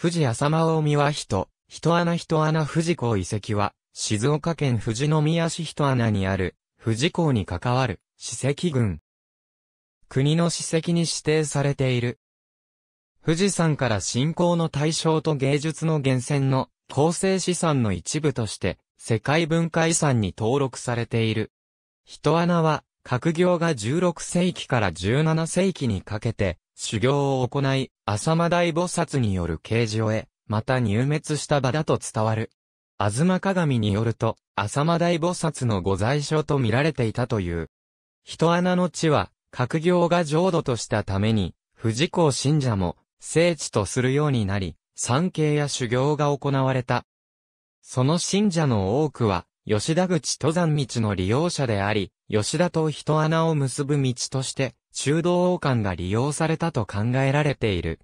富士浅間大宮人、人穴人穴富士港遺跡は、静岡県富士宮市人穴にある、富士港に関わる、史跡群。国の史跡に指定されている。富士山から信仰の対象と芸術の源泉の構成資産の一部として、世界文化遺産に登録されている。人穴は、格業が16世紀から17世紀にかけて、修行を行い、浅間大菩薩による啓示を得、また入滅した場だと伝わる。ずま鏡によると、浅間大菩薩の御在所と見られていたという。人穴の地は、格行が浄土としたために、藤子信者も、聖地とするようになり、参詣や修行が行われた。その信者の多くは、吉田口登山道の利用者であり、吉田と人穴を結ぶ道として、中道王冠が利用されたと考えられている。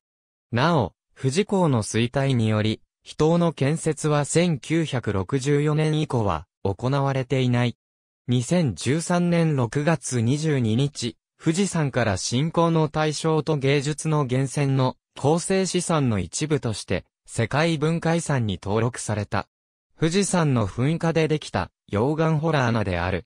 なお、富士港の衰退により、秘湯の建設は1964年以降は行われていない。2013年6月22日、富士山から信仰の対象と芸術の源泉の構成資産の一部として世界文化遺産に登録された。富士山の噴火でできた溶岩ホラー穴である。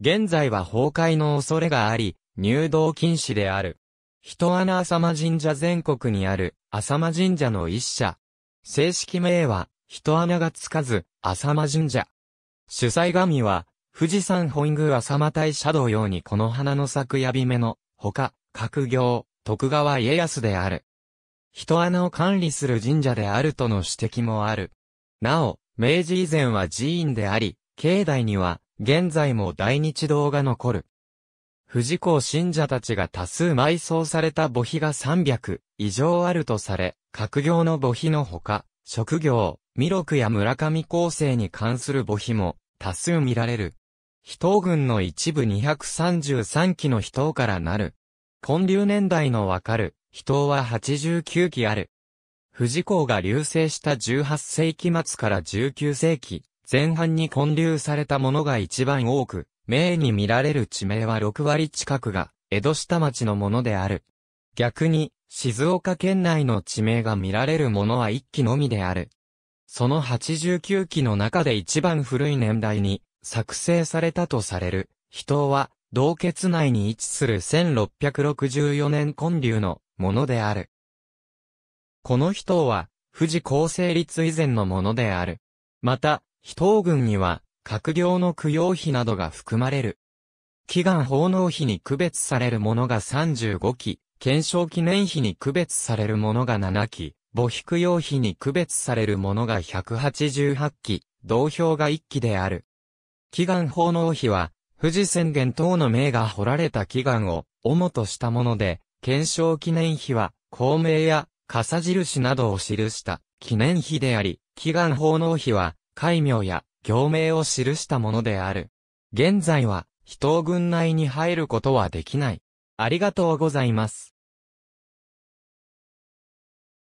現在は崩壊の恐れがあり、入道禁止である。人穴浅間神社全国にある浅間神社の一社。正式名は、人穴がつかず、浅間神社。主催神は、富士山本宮浅間大社同様にこの花の咲くやびめの、ほか、格行、徳川家康である。人穴を管理する神社であるとの指摘もある。なお、明治以前は寺院であり、境内には、現在も大日堂が残る。富士公信者たちが多数埋葬された墓碑が300以上あるとされ、各業の墓碑のほか、職業、弥勒や村上構成に関する墓碑も多数見られる。秘湯群の一部233期の秘湯からなる。混流年代のわかる、秘湯は89期ある。富士港が流星した18世紀末から19世紀前半に建立されたものが一番多く、名に見られる地名は6割近くが、江戸下町のものである。逆に、静岡県内の地名が見られるものは1期のみである。その89期の中で一番古い年代に作成されたとされる、人は、洞穴内に位置する1664年建立のものである。この人は、富士厚成立以前のものである。また、秘湯群には、閣僚の供養費などが含まれる。祈願奉納費に区別されるものが35期、検証記念費に区別されるものが7期、母費供養費に区別されるものが188期、同票が1期である。祈願奉納費は、富士宣言等の名が彫られた祈願を、主としたもので、検証記念費は、孔明や、傘印などを記した、記念碑であり、祈願奉納費は、戒名や、教名を記したものである。現在は、人を軍内に入ることはできない。ありがとうございます。